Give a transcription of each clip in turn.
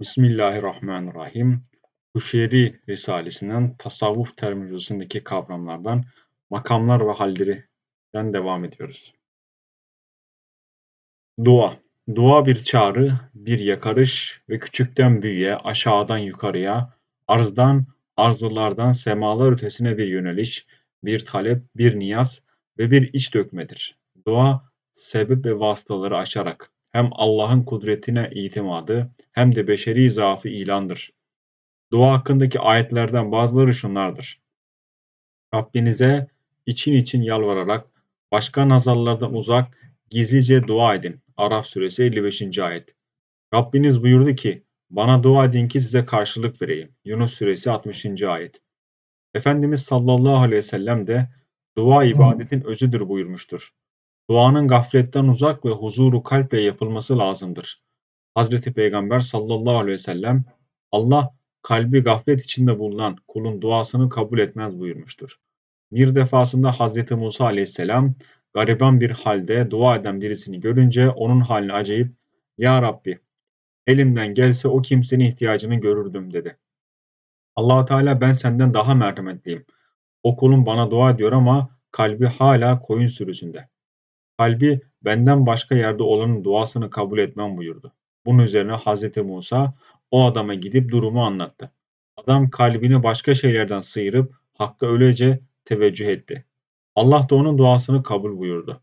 Bismillahirrahmanirrahim. Huşyeri Risalesinden tasavvuf terminolojisindeki kavramlardan makamlar ve hallerinden devam ediyoruz. Dua. Dua bir çağrı, bir yakarış ve küçükten büyüye, aşağıdan yukarıya, arzdan, arzulardan semalar ötesine bir yöneliş, bir talep, bir niyaz ve bir iç dökmedir. Dua, sebep ve vasıtaları aşarak hem Allah'ın kudretine itimadı hem de beşeri zaafı ilandır. Dua hakkındaki ayetlerden bazıları şunlardır. Rabbinize için için yalvararak başka nazarlardan uzak gizlice dua edin. Araf suresi 55. ayet. Rabbiniz buyurdu ki bana dua edin ki size karşılık vereyim. Yunus suresi 60. ayet. Efendimiz sallallahu aleyhi ve sellem de dua ibadetin özüdür buyurmuştur. Duanın gafletten uzak ve huzuru kalple yapılması lazımdır. Hazreti Peygamber sallallahu aleyhi ve sellem Allah kalbi gaflet içinde bulunan kulun duasını kabul etmez buyurmuştur. Bir defasında Hazreti Musa aleyhisselam gariban bir halde dua eden birisini görünce onun haline acayip Ya Rabbi elimden gelse o kimsenin ihtiyacını görürdüm dedi. allah Teala ben senden daha merhametliyim. O kulun bana dua ediyor ama kalbi hala koyun sürüsünde. Kalbi benden başka yerde olanın duasını kabul etmem buyurdu. Bunun üzerine Hz. Musa o adama gidip durumu anlattı. Adam kalbini başka şeylerden sıyırıp Hakk'a öylece teveccüh etti. Allah da onun duasını kabul buyurdu.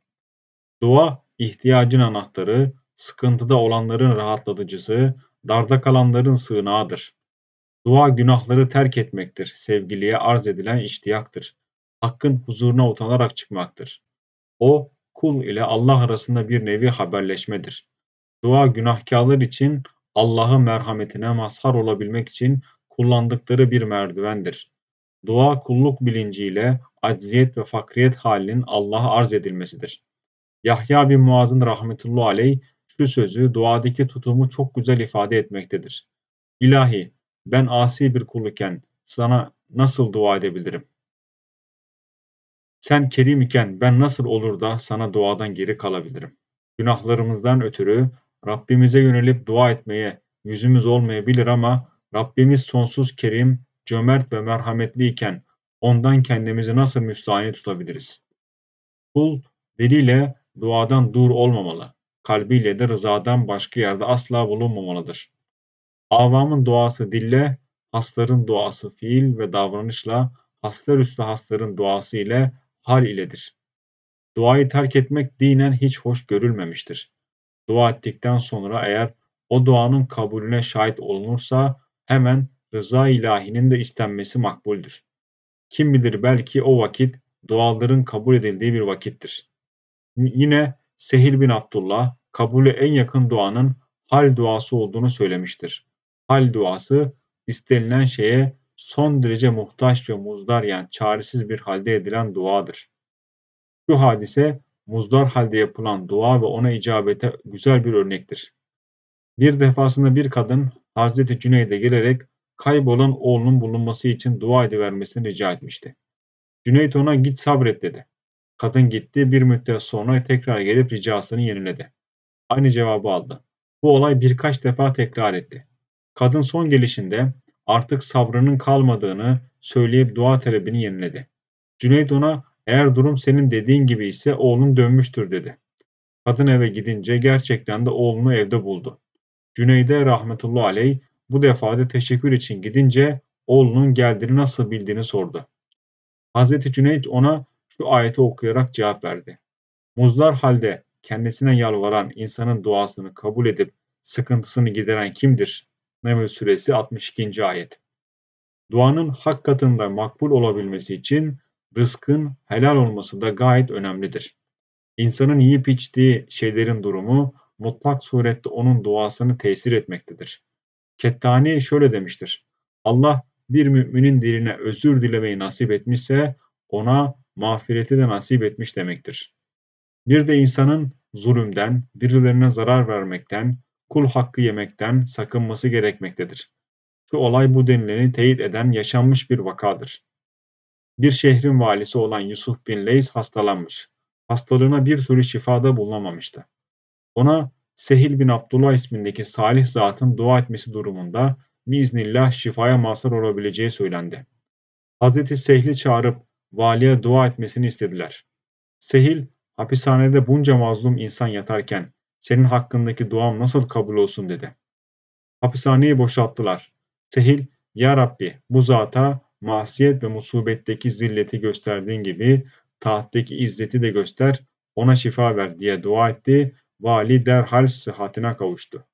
Dua ihtiyacın anahtarı, sıkıntıda olanların rahatlatıcısı, darda kalanların sığınağıdır. Dua günahları terk etmektir, sevgiliye arz edilen iştiyaktır. Hakkın huzuruna utanarak çıkmaktır. O kul ile Allah arasında bir nevi haberleşmedir. Dua günahkarlar için Allah'ı merhametine mazhar olabilmek için kullandıkları bir merdivendir. Dua kulluk bilinciyle acziyet ve fakriyet halinin Allah'a arz edilmesidir. Yahya bin Muaz'ın rahmetullahi aleyh şu sözü duadaki tutumu çok güzel ifade etmektedir. İlahi ben asi bir kuluken sana nasıl dua edebilirim? Sen kerim iken ben nasıl olur da sana duadan geri kalabilirim? Günahlarımızdan ötürü Rabbimize yönelip dua etmeye yüzümüz olmayabilir ama Rabbimiz sonsuz kerim, cömert ve merhametliyken ondan kendimizi nasıl müstahane tutabiliriz? Kul diliyle duadan dur olmamalı, kalbiyle de rızadan başka yerde asla bulunmamalıdır. Avamın duası dille, hasların duası fiil ve davranışla, haslar üstü hasların duası ile hal iledir. Duayı terk etmek dinen hiç hoş görülmemiştir. Dua ettikten sonra eğer o duanın kabulüne şahit olunursa hemen rıza ilahinin de istenmesi makbuldür. Kim bilir belki o vakit duaların kabul edildiği bir vakittir. Yine Sehil bin Abdullah kabulü en yakın duanın hal duası olduğunu söylemiştir. Hal duası istenilen şeye son derece muhtaç ve muzdar yani çaresiz bir halde edilen duadır. Şu hadise muzdar halde yapılan dua ve ona icabete güzel bir örnektir. Bir defasında bir kadın Hazreti Cüneyd'e gelerek kaybolan oğlunun bulunması için dua edivermesini rica etmişti. Cüneyt ona git sabret dedi. Kadın gitti bir müddet sonra tekrar gelip ricasını yeniledi. Aynı cevabı aldı. Bu olay birkaç defa tekrar etti. Kadın son gelişinde artık sabrının kalmadığını söyleyip dua talebini yeniledi. Cüneyd ona eğer durum senin dediğin gibi ise oğlun dönmüştür dedi. Kadın eve gidince gerçekten de oğlunu evde buldu. Cüneyd'e rahmetullahi aleyh bu defa da teşekkür için gidince oğlunun geldiğini nasıl bildiğini sordu. Hz. Cüneyt ona şu ayeti okuyarak cevap verdi. Muzlar halde kendisine yalvaran insanın duasını kabul edip sıkıntısını gideren kimdir? Neml suresi 62. ayet. Duanın hak katında makbul olabilmesi için rızkın helal olması da gayet önemlidir. İnsanın yiyip içtiği şeylerin durumu mutlak surette onun duasını tesir etmektedir. Kettani şöyle demiştir. Allah bir müminin diline özür dilemeyi nasip etmişse ona mağfireti de nasip etmiş demektir. Bir de insanın zulümden, birilerine zarar vermekten, kul hakkı yemekten sakınması gerekmektedir. Şu olay bu denileni teyit eden yaşanmış bir vakadır. Bir şehrin valisi olan Yusuf bin Leys hastalanmış. Hastalığına bir türlü şifada bulunamamıştı. Ona Sehil bin Abdullah ismindeki salih zatın dua etmesi durumunda biiznillah şifaya mazhar olabileceği söylendi. Hazreti Sehl'i çağırıp valiye dua etmesini istediler. Sehil, hapishanede bunca mazlum insan yatarken senin hakkındaki duam nasıl kabul olsun dedi. Hapishaneyi boşalttılar. Sehil, Ya Rabbi bu zata masiyet ve musibetteki zilleti gösterdiğin gibi tahtteki izzeti de göster, ona şifa ver diye dua etti. Vali derhal sıhhatine kavuştu.